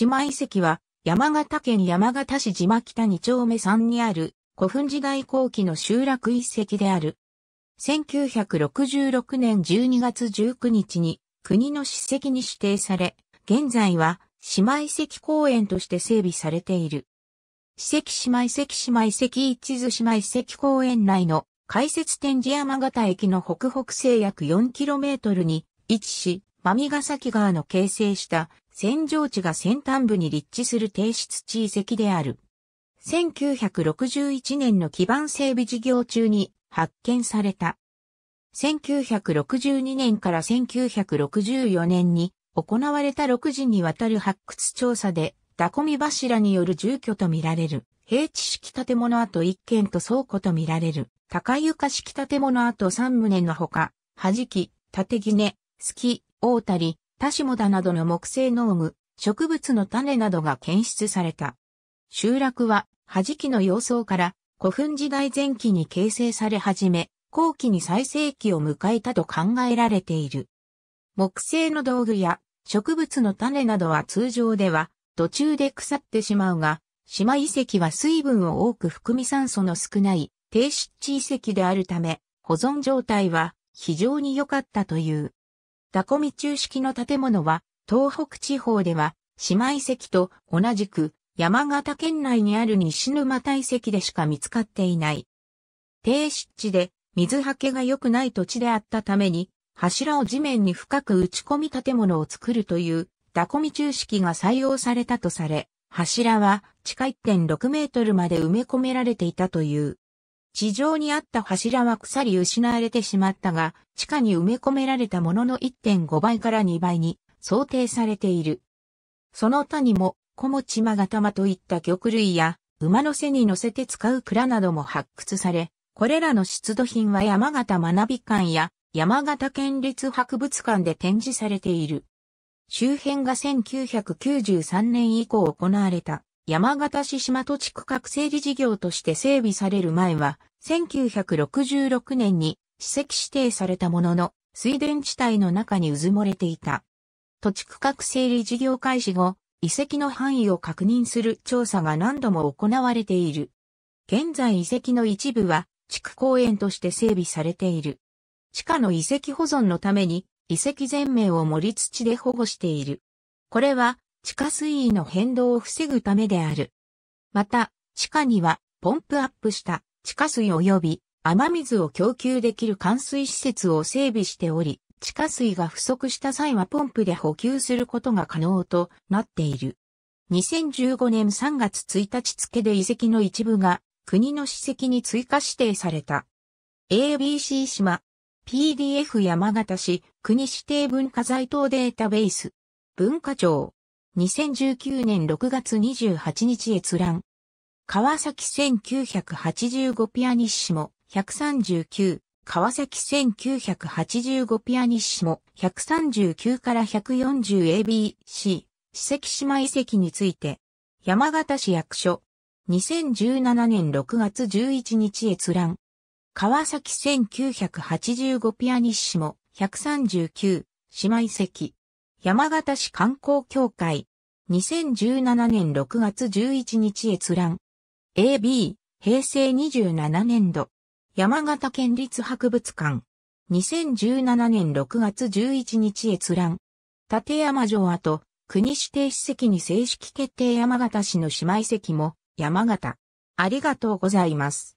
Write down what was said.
姉妹跡は山形県山形市島北2丁目3にある古墳時代後期の集落遺跡である。1966年12月19日に国の史跡に指定され、現在は姉妹跡公園として整備されている。史跡姉妹跡姉妹跡一図姉妹跡公園内の開設展示山形駅の北北西約4トルに位置し、まみが崎川の形成した戦場地が先端部に立地する低出地遺跡である。1961年の基盤整備事業中に発見された。1962年から1964年に行われた6時にわたる発掘調査で、ダコミ柱による住居とみられる、平地式建物跡1軒と倉庫とみられる、高床式建物跡3棟のほか、はじき、縦木根、隙、大たり、タシモダなどの木製農具、植物の種などが検出された。集落は、弾きの様相から古墳時代前期に形成され始め、後期に最盛期を迎えたと考えられている。木製の道具や植物の種などは通常では途中で腐ってしまうが、島遺跡は水分を多く含み酸素の少ない低湿地遺跡であるため、保存状態は非常に良かったという。ダコミ中式の建物は、東北地方では、姉妹石と同じく、山形県内にある西沼大石でしか見つかっていない。低湿地で、水はけが良くない土地であったために、柱を地面に深く打ち込み建物を作るという、ダコミ中式が採用されたとされ、柱は地下1.6メートルまで埋め込められていたという。地上にあった柱は腐り失われてしまったが、地下に埋め込められたものの1.5倍から2倍に想定されている。その他にも、小持間玉といった玉類や、馬の背に乗せて使う蔵なども発掘され、これらの出土品は山形学び館や山形県立博物館で展示されている。周辺が1993年以降行われた山形市島土地区画整理事業として整備される前は1966年に史跡指定されたものの、水田地帯の中にうずもれていた。土地区画整理事業開始後、遺跡の範囲を確認する調査が何度も行われている。現在遺跡の一部は地区公園として整備されている。地下の遺跡保存のために遺跡全面を盛り土で保護している。これは地下水位の変動を防ぐためである。また、地下にはポンプアップした地下水及び雨水を供給できる灌水施設を整備しており、地下水が不足した際はポンプで補給することが可能となっている。2015年3月1日付で遺跡の一部が国の史跡に追加指定された。ABC 島 PDF 山形市国指定文化財等データベース文化庁2019年6月28日閲覧川崎1985ピアニッシモ139、川崎1985ピアニッシモ139から 140ABC、史跡島遺跡について、山形市役所、2017年6月11日閲覧、川崎1985ピアニッシモ139、島遺跡、山形市観光協会、2017年6月11日閲覧、AB、平成27年度、山形県立博物館、2017年6月11日閲覧、立山城跡、国指定史跡に正式決定山形市の姉妹跡も、山形。ありがとうございます。